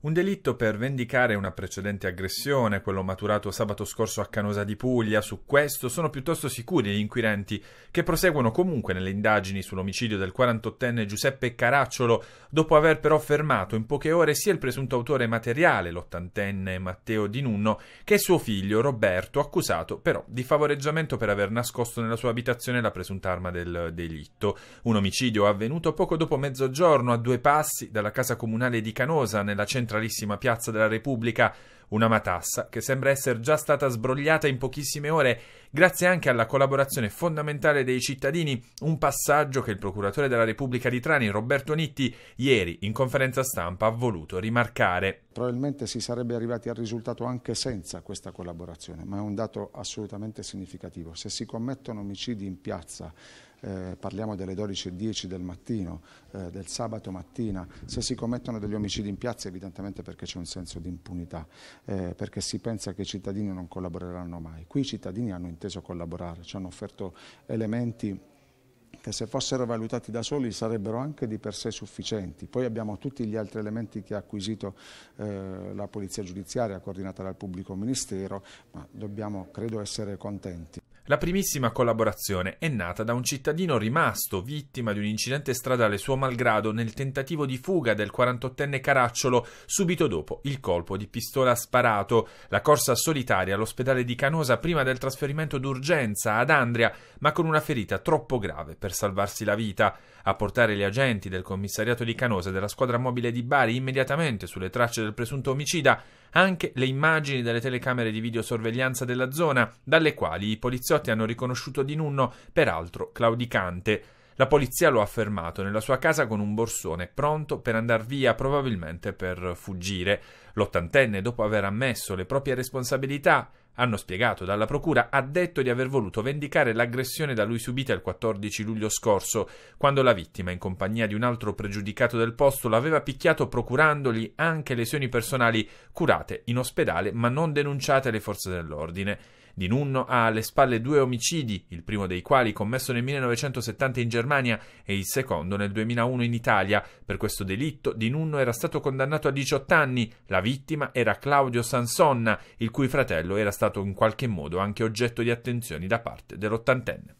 Un delitto per vendicare una precedente aggressione, quello maturato sabato scorso a Canosa di Puglia, su questo sono piuttosto sicuri gli inquirenti, che proseguono comunque nelle indagini sull'omicidio del 48enne Giuseppe Caracciolo, dopo aver però fermato in poche ore sia il presunto autore materiale, l'ottantenne Matteo Di Nunno, che suo figlio Roberto, accusato però di favoreggiamento per aver nascosto nella sua abitazione la presunta arma del delitto. Un omicidio avvenuto poco dopo mezzogiorno a due passi dalla casa comunale di Canosa, nella centrale centralissima piazza della Repubblica, una matassa che sembra essere già stata sbrogliata in pochissime ore grazie anche alla collaborazione fondamentale dei cittadini, un passaggio che il procuratore della Repubblica di Trani, Roberto Nitti, ieri in conferenza stampa ha voluto rimarcare. Probabilmente si sarebbe arrivati al risultato anche senza questa collaborazione, ma è un dato assolutamente significativo. Se si commettono omicidi in piazza eh, parliamo delle 12.10 del mattino, eh, del sabato mattina, se si commettono degli omicidi in piazza evidentemente perché c'è un senso di impunità, eh, perché si pensa che i cittadini non collaboreranno mai. Qui i cittadini hanno inteso collaborare, ci hanno offerto elementi che se fossero valutati da soli sarebbero anche di per sé sufficienti. Poi abbiamo tutti gli altri elementi che ha acquisito eh, la Polizia Giudiziaria coordinata dal Pubblico Ministero, ma dobbiamo, credo, essere contenti. La primissima collaborazione è nata da un cittadino rimasto vittima di un incidente stradale suo malgrado nel tentativo di fuga del 48enne Caracciolo subito dopo il colpo di pistola sparato, la corsa solitaria all'ospedale di Canosa prima del trasferimento d'urgenza ad Andria, ma con una ferita troppo grave per salvarsi la vita. A portare gli agenti del commissariato di Canosa e della squadra mobile di Bari immediatamente sulle tracce del presunto omicida anche le immagini delle telecamere di videosorveglianza della zona, dalle quali i poliziotti hanno riconosciuto Di Nunno, peraltro claudicante. La polizia lo ha fermato nella sua casa con un borsone, pronto per andar via, probabilmente per fuggire. L'ottantenne, dopo aver ammesso le proprie responsabilità, hanno spiegato dalla procura, ha detto di aver voluto vendicare l'aggressione da lui subita il 14 luglio scorso, quando la vittima, in compagnia di un altro pregiudicato del posto, l'aveva picchiato procurandogli anche lesioni personali curate in ospedale ma non denunciate alle forze dell'ordine. Di Nunno ha alle spalle due omicidi, il primo dei quali commesso nel 1970 in Germania e il secondo nel 2001 in Italia. Per questo delitto Di Nunno era stato condannato a 18 anni, la vittima era Claudio Sansonna, il cui fratello era stato stato in qualche modo anche oggetto di attenzioni da parte dell'ottantenne.